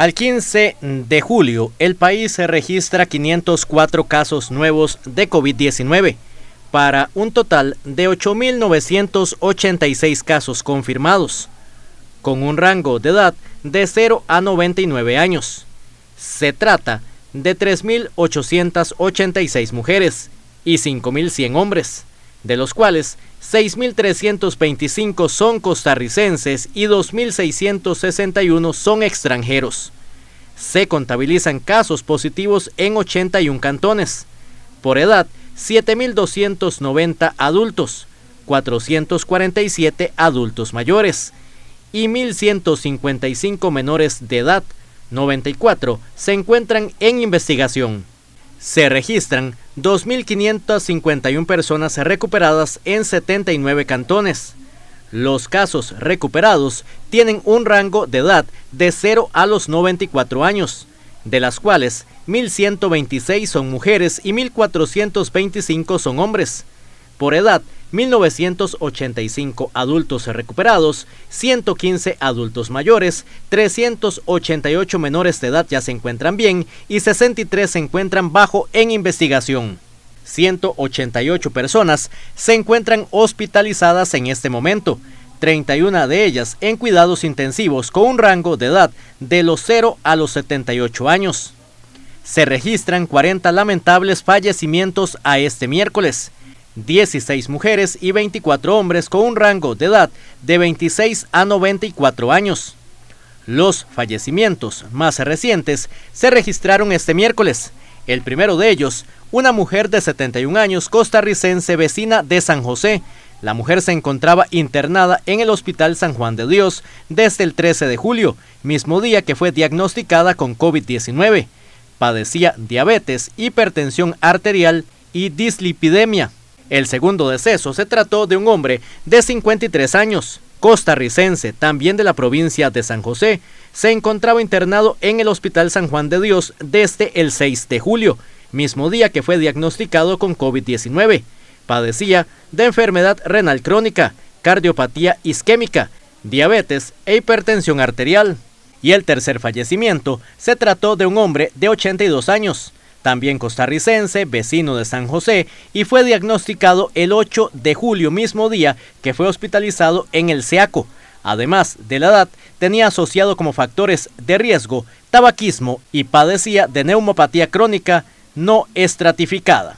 Al 15 de julio, el país se registra 504 casos nuevos de COVID-19, para un total de 8.986 casos confirmados, con un rango de edad de 0 a 99 años. Se trata de 3.886 mujeres y 5.100 hombres de los cuales 6.325 son costarricenses y 2.661 son extranjeros. Se contabilizan casos positivos en 81 cantones. Por edad, 7.290 adultos, 447 adultos mayores y 1.155 menores de edad, 94 se encuentran en investigación. Se registran 2.551 personas recuperadas en 79 cantones. Los casos recuperados tienen un rango de edad de 0 a los 94 años, de las cuales 1.126 son mujeres y 1.425 son hombres. Por edad, 1.985 adultos recuperados, 115 adultos mayores, 388 menores de edad ya se encuentran bien y 63 se encuentran bajo en investigación. 188 personas se encuentran hospitalizadas en este momento, 31 de ellas en cuidados intensivos con un rango de edad de los 0 a los 78 años. Se registran 40 lamentables fallecimientos a este miércoles. 16 mujeres y 24 hombres con un rango de edad de 26 a 94 años. Los fallecimientos más recientes se registraron este miércoles. El primero de ellos, una mujer de 71 años costarricense vecina de San José. La mujer se encontraba internada en el Hospital San Juan de Dios desde el 13 de julio, mismo día que fue diagnosticada con COVID-19. Padecía diabetes, hipertensión arterial y dislipidemia. El segundo deceso se trató de un hombre de 53 años, costarricense, también de la provincia de San José. Se encontraba internado en el Hospital San Juan de Dios desde el 6 de julio, mismo día que fue diagnosticado con COVID-19. Padecía de enfermedad renal crónica, cardiopatía isquémica, diabetes e hipertensión arterial. Y el tercer fallecimiento se trató de un hombre de 82 años, también costarricense, vecino de San José, y fue diagnosticado el 8 de julio mismo día que fue hospitalizado en el SEACO. Además de la edad, tenía asociado como factores de riesgo tabaquismo y padecía de neumopatía crónica no estratificada.